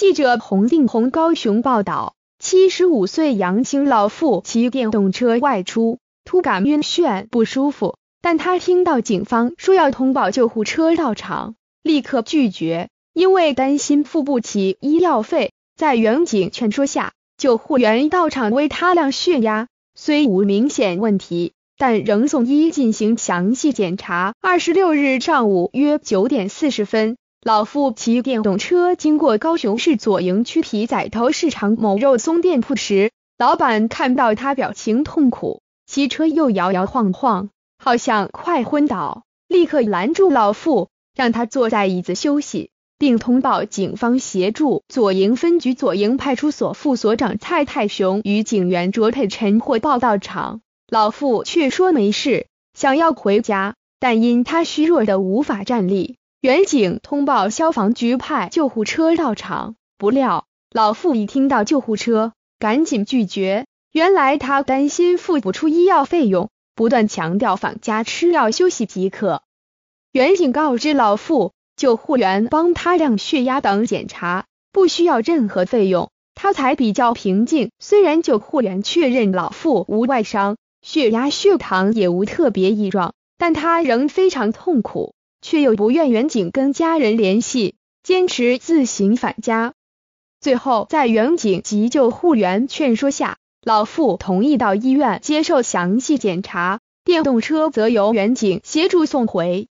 记者洪定洪高雄报道，七十五岁杨姓老妇骑电动车外出，突感晕眩不舒服，但她听到警方说要通报救护车到场，立刻拒绝，因为担心付不起医药费。在员警劝说下，救护员到场为他量血压，虽无明显问题，但仍送医进行详细检查。二十六日上午约九点四十分。老妇骑电动车经过高雄市左营区皮仔头市场某肉松店铺时，老板看到他表情痛苦，骑车又摇摇晃晃，好像快昏倒，立刻拦住老妇，让他坐在椅子休息，并通报警方协助左营分局左营派出所副所长蔡太雄与警员卓佩臣获报到场。老妇却说没事，想要回家，但因他虚弱的无法站立。远警通报消防局派救护车到场，不料老妇一听到救护车，赶紧拒绝。原来他担心付不出医药费用，不断强调返家吃药休息即可。远警告知老妇，救护员帮他量血压等检查，不需要任何费用，他才比较平静。虽然救护员确认老妇无外伤，血压、血糖也无特别异状，但他仍非常痛苦。却又不愿远景跟家人联系，坚持自行返家。最后在远景急救护员劝说下，老妇同意到医院接受详细检查，电动车则由远景协助送回。